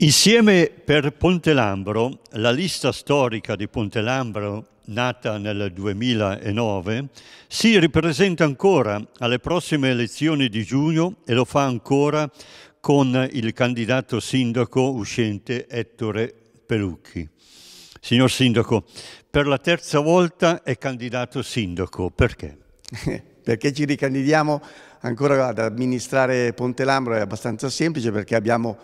Insieme per Pontelambro, la lista storica di Pontelambro, nata nel 2009, si ripresenta ancora alle prossime elezioni di giugno e lo fa ancora con il candidato sindaco uscente Ettore Pelucchi. Signor Sindaco, per la terza volta è candidato sindaco, perché? Perché ci ricandidiamo ancora ad amministrare Pontelambro è abbastanza semplice perché abbiamo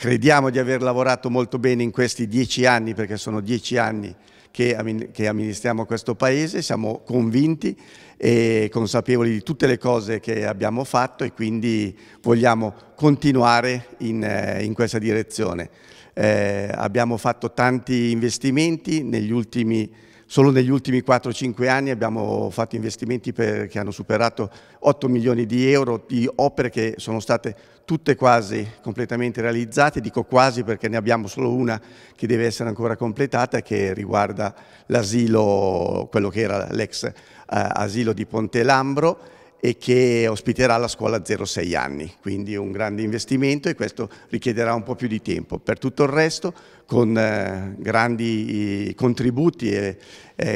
Crediamo di aver lavorato molto bene in questi dieci anni, perché sono dieci anni che, amministriamo questo Paese, siamo convinti e consapevoli di tutte le cose che abbiamo fatto e quindi vogliamo continuare in, eh, in questa direzione. Eh, abbiamo fatto tanti investimenti negli ultimi Solo negli ultimi 4-5 anni abbiamo fatto investimenti per, che hanno superato 8 milioni di euro di opere che sono state tutte quasi completamente realizzate, dico quasi perché ne abbiamo solo una che deve essere ancora completata che riguarda l'asilo, quello che era l'ex eh, asilo di Ponte Lambro e che ospiterà la scuola 0-6 anni, quindi un grande investimento e questo richiederà un po' più di tempo. Per tutto il resto, con eh, grandi eh, contributi eh,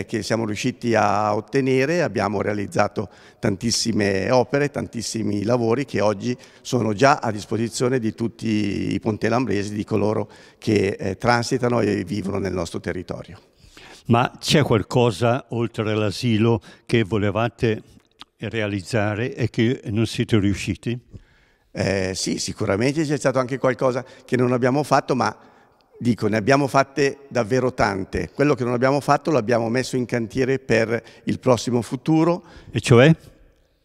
che siamo riusciti a ottenere, abbiamo realizzato tantissime opere, tantissimi lavori che oggi sono già a disposizione di tutti i pontelambresi, di coloro che transitano e vivono nel nostro territorio. Ma c'è qualcosa oltre all'asilo che volevate realizzare e che non siete riusciti? Eh, sì, sicuramente c'è stato anche qualcosa che non abbiamo fatto, ma dico, ne abbiamo fatte davvero tante. Quello che non abbiamo fatto l'abbiamo messo in cantiere per il prossimo futuro. E cioè?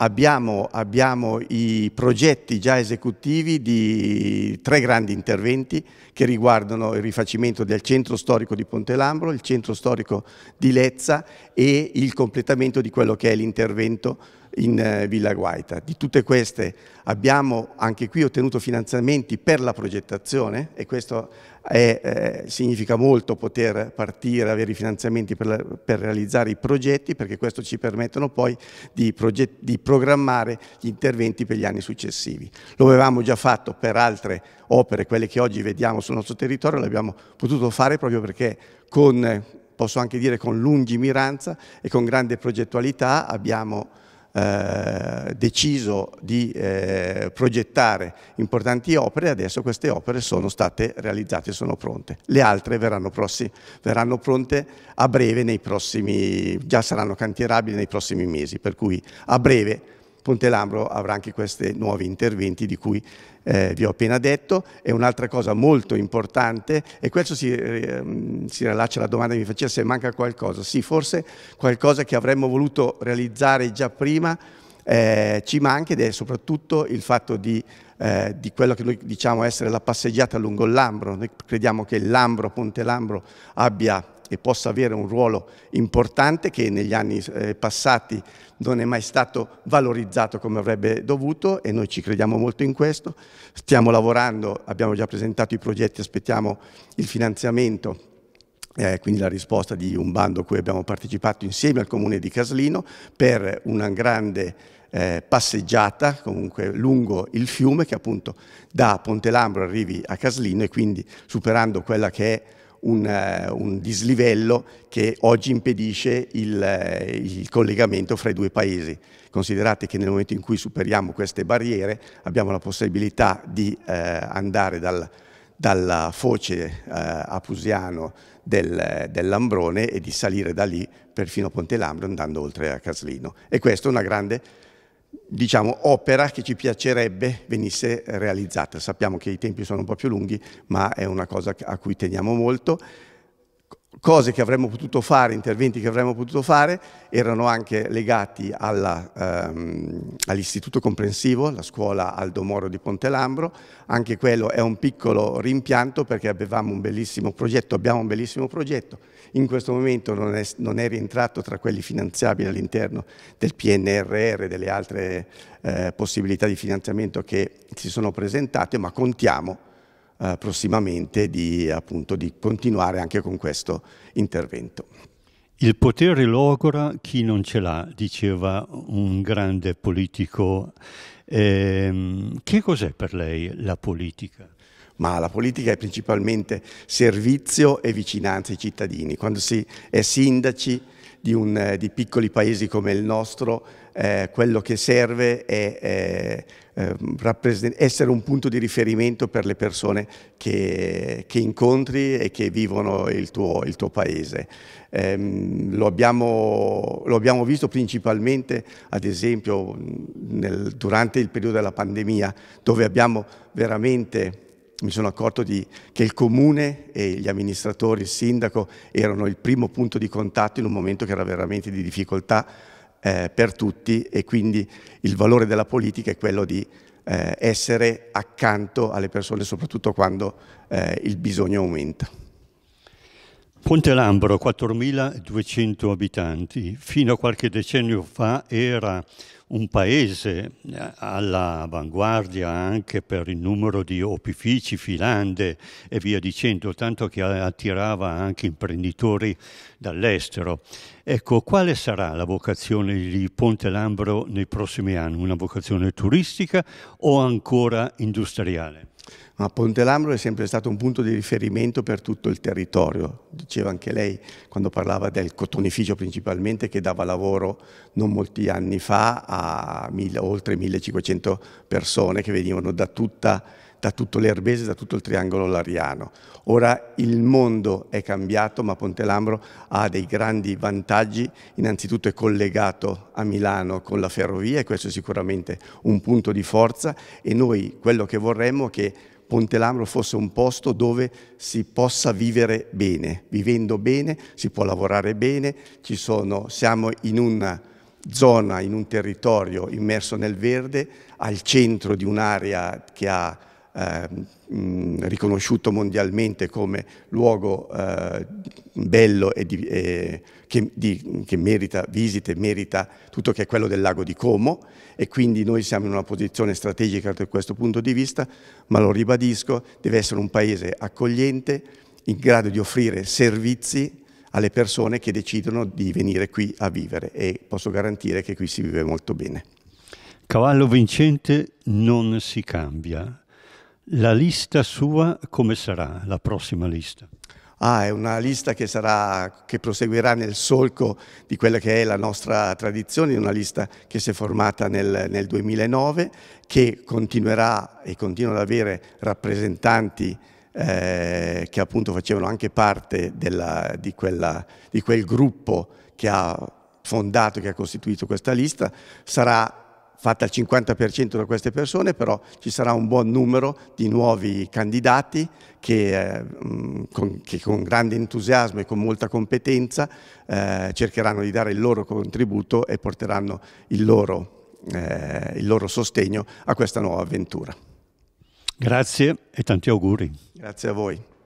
Abbiamo, abbiamo, i progetti già esecutivi di tre grandi interventi che riguardano il rifacimento del centro storico di Ponte Lambro, il centro storico di Lezza e il completamento di quello che è l'intervento in eh, Villa Guaita. Di tutte queste abbiamo anche qui ottenuto finanziamenti per la progettazione e questo è, eh, significa molto poter partire, avere i finanziamenti per, per, realizzare i progetti perché questo ci permettono poi di, di programmare gli interventi per gli anni successivi. Lo avevamo già fatto per altre opere, quelle che oggi vediamo sul nostro territorio, l'abbiamo potuto fare proprio perché con, posso anche dire, con lungimiranza e con grande progettualità abbiamo eh, deciso di eh, progettare importanti opere e adesso queste opere sono state realizzate, e sono pronte. Le altre verranno, prossi, verranno pronte a breve, prossimi, già saranno cantierabili nei prossimi mesi, per cui a breve Ponte Lambro avrà anche questi nuovi interventi di cui eh, vi ho appena detto e un'altra cosa molto importante e questo si, eh, si rilaccia alla domanda che mi faceva se manca qualcosa, sì forse qualcosa che avremmo voluto realizzare già prima eh, ci manca ed è soprattutto il fatto di, eh, di, quello che noi diciamo essere la passeggiata lungo il Lambro. Noi crediamo che il Lambro, Ponte Lambro, abbia e possa avere un ruolo importante che negli anni eh, passati non è mai stato valorizzato come avrebbe dovuto e noi ci crediamo molto in questo. Stiamo lavorando, abbiamo già presentato i progetti, aspettiamo il finanziamento eh, quindi la risposta di un bando a cui abbiamo partecipato insieme al comune di Caslino per una grande eh, passeggiata comunque lungo il fiume che appunto da Ponte Lambro arrivi a Caslino e quindi superando quella che è un, eh, un dislivello che oggi impedisce il, eh, il collegamento fra i due paesi. Considerate che nel momento in cui superiamo queste barriere abbiamo la possibilità di eh, andare dal, dalla foce eh, a Pusiano del, dell'Ambrone e di salire da lì perfino a Ponte Lambro andando oltre a Caslino. E questa è una grande diciamo, opera che ci piacerebbe venisse realizzata. Sappiamo che i tempi sono un po' più lunghi, ma è una cosa a cui teniamo molto cose che avremmo potuto fare, interventi che avremmo potuto fare, erano anche legati ehm, all'istituto ehm, all comprensivo, la scuola Aldo Moro di Pontelambro, anche quello è un piccolo rimpianto perché avevamo un bellissimo progetto, abbiamo un bellissimo progetto, in questo momento non è, non è rientrato tra quelli finanziabili all'interno del PNRR e delle altre eh, possibilità di finanziamento che si sono presentate, ma contiamo eh, prossimamente di, appunto, di continuare anche con questo intervento. Il potere logora chi non ce l'ha, diceva un grande politico. Eh, che cos'è per lei la politica? Ma la politica è principalmente servizio e vicinanza ai cittadini. Quando si è sindaci di, un, eh, di piccoli paesi come il nostro, eh, quello che serve è, è, è eh, essere un punto di riferimento per le persone che, che incontri e che vivono il tuo, il tuo paese. Eh, lo, abbiamo, lo, abbiamo, visto principalmente, ad esempio, nel, durante il periodo della pandemia, dove abbiamo veramente mi sono accorto di, che il comune e gli amministratori, il sindaco, erano il primo punto di contatto in un momento che era veramente di difficoltà eh, per tutti e quindi il valore della politica è quello di eh, essere accanto alle persone, soprattutto quando eh, il bisogno aumenta. Ponte Lambro, 4.200 abitanti, fino a qualche decennio fa era un paese eh, all'avanguardia anche per il numero di opifici, filande e via dicendo, tanto che attirava anche imprenditori dall'estero. Ecco, quale sarà la vocazione di Ponte Lambro nei prossimi anni? Una vocazione turistica o ancora industriale? Ma Ponte Lambro è sempre stato un punto di riferimento per tutto il territorio. Diceva anche lei quando parlava del cotonificio principalmente che dava lavoro non molti anni fa a mille, oltre 1500 persone che venivano da tutta da tutto l'Erbese, da tutto il triangolo lariano. Ora il mondo è cambiato, ma Pontelambro ha dei grandi vantaggi, innanzitutto è collegato a Milano con la ferrovia e questo è sicuramente un punto di forza e noi quello che vorremmo è che Pontelambro fosse un posto dove si possa vivere bene, vivendo bene si può lavorare bene, sono, siamo in una zona, in un territorio immerso nel verde, al centro di un'area che ha Ehm, riconosciuto mondialmente come luogo eh, bello e, di, e che, di, che, merita visite, merita tutto che è quello del lago di Como e quindi noi siamo in una posizione strategica da questo punto di vista, ma lo ribadisco, deve essere un paese accogliente, in grado di offrire servizi alle persone che decidono di venire qui a vivere e posso garantire che qui si vive molto bene. Cavallo vincente non si cambia, la lista sua come sarà la prossima lista? Ah, è una lista che, sarà, che, proseguirà nel solco di quella che è la nostra tradizione, una lista che si è formata nel, nel 2009, che continuerà e continua ad avere rappresentanti eh, che appunto facevano anche parte della, di, quella, di quel gruppo che ha fondato, che ha costituito questa lista. Sarà fatta al 50% da queste persone, però ci sarà un buon numero di nuovi candidati che, eh, mm, con, che con, grande entusiasmo e con molta competenza eh, cercheranno di dare il loro contributo e porteranno il loro, eh, il loro sostegno a questa nuova avventura. Grazie e tanti auguri. Grazie a voi.